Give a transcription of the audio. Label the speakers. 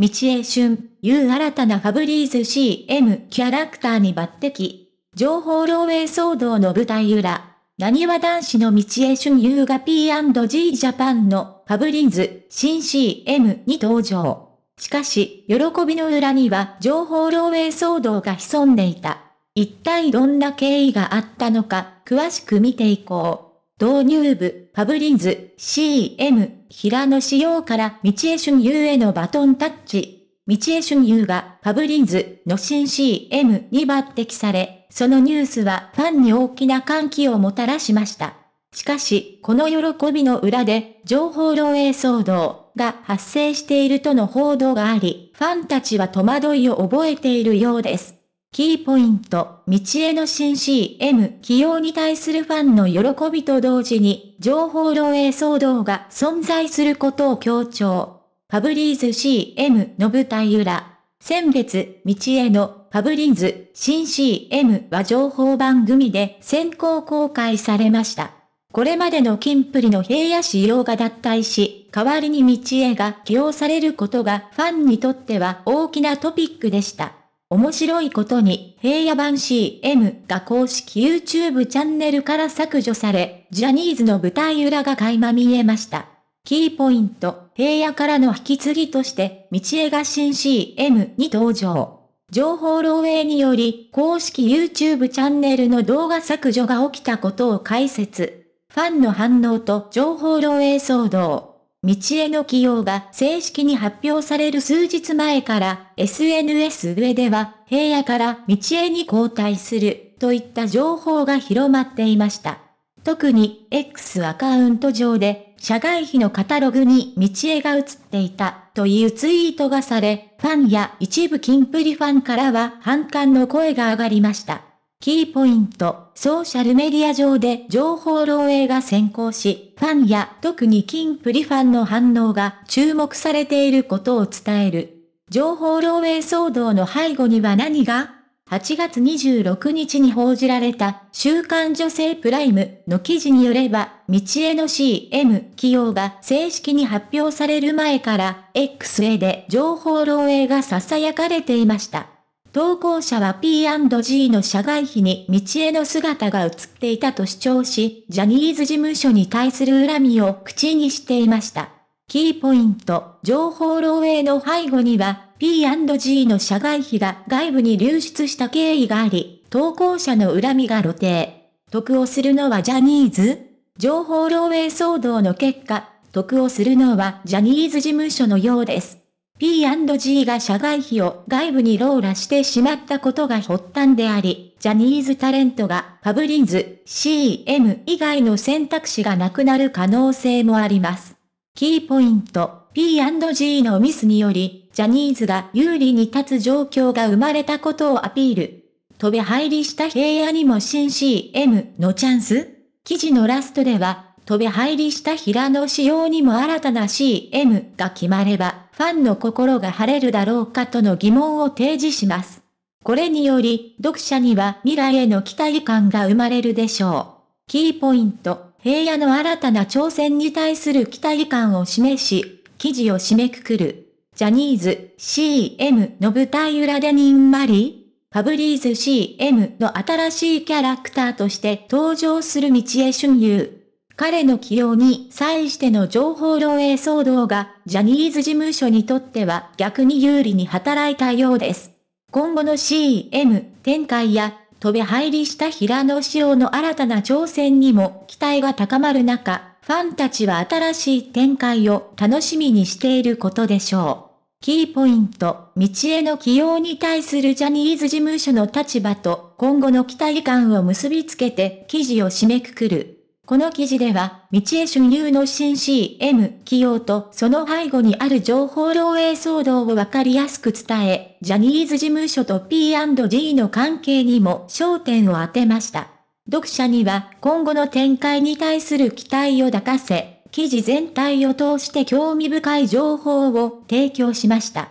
Speaker 1: 道江俊、いう新たなファブリーズ CM キャラクターに抜擢。情報漏洩騒動の舞台裏。何は男子の道江俊優が P&G ジャパンのファブリーズ新 CM に登場。しかし、喜びの裏には情報漏洩騒動が潜んでいた。一体どんな経緯があったのか、詳しく見ていこう。導入部、ファブリーズ CM 平野紫耀から道江春優へのバトンタッチ。道江春優がファブリーズの新 CM に抜擢され、そのニュースはファンに大きな歓喜をもたらしました。しかし、この喜びの裏で、情報漏洩騒動が発生しているとの報道があり、ファンたちは戸惑いを覚えているようです。キーポイント、道への新 CM 起用に対するファンの喜びと同時に、情報漏洩騒動が存在することを強調。パブリーズ CM の舞台裏。先月、道へのパブリーズ新 CM は情報番組で先行公開されました。これまでの金プリの平野仕様が脱退し、代わりに道へが起用されることがファンにとっては大きなトピックでした。面白いことに、平野版 CM が公式 YouTube チャンネルから削除され、ジャニーズの舞台裏が垣間見えました。キーポイント、平野からの引き継ぎとして、道枝が新 CM に登場。情報漏洩により、公式 YouTube チャンネルの動画削除が起きたことを解説。ファンの反応と情報漏洩騒動。道への起用が正式に発表される数日前から、SNS 上では、平野から道へに交代する、といった情報が広まっていました。特に X アカウント上で、社外費のカタログに道枝が映っていたというツイートがされ、ファンや一部キンプリファンからは反感の声が上がりました。キーポイント、ソーシャルメディア上で情報漏洩が先行し、ファンや特にキンプリファンの反応が注目されていることを伝える。情報漏洩騒動の背後には何が ?8 月26日に報じられた週刊女性プライムの記事によれば、道への CM 起用が正式に発表される前から XA で情報漏洩が囁かれていました。投稿者は P&G の社外費に道への姿が映っていたと主張し、ジャニーズ事務所に対する恨みを口にしていました。キーポイント、情報漏洩の背後には、P&G の社外費が外部に流出した経緯があり、投稿者の恨みが露呈。得をするのはジャニーズ情報漏洩騒動の結果、得をするのはジャニーズ事務所のようです。P&G が社外費を外部にローラしてしまったことが発端であり、ジャニーズタレントがパブリーズ CM 以外の選択肢がなくなる可能性もあります。キーポイント P&G のミスにより、ジャニーズが有利に立つ状況が生まれたことをアピール。飛び入りした平野にも新 CM のチャンス記事のラストでは、飛び入りした平野仕様にも新たな CM が決まれば、ファンの心が晴れるだろうかとの疑問を提示します。これにより、読者には未来への期待感が生まれるでしょう。キーポイント、平野の新たな挑戦に対する期待感を示し、記事を締めくくる。ジャニーズ CM の舞台裏でにんまりファブリーズ CM の新しいキャラクターとして登場する道へ俊優。彼の起用に際しての情報漏洩騒動が、ジャニーズ事務所にとっては逆に有利に働いたようです。今後の CM 展開や、飛び入りした平野紫耀の新たな挑戦にも期待が高まる中、ファンたちは新しい展開を楽しみにしていることでしょう。キーポイント、道への起用に対するジャニーズ事務所の立場と今後の期待感を結びつけて記事を締めくくる。この記事では、道江春遊の新 CM 起用とその背後にある情報漏洩騒動をわかりやすく伝え、ジャニーズ事務所と P&G の関係にも焦点を当てました。読者には今後の展開に対する期待を抱かせ、記事全体を通して興味深い情報を提供しました。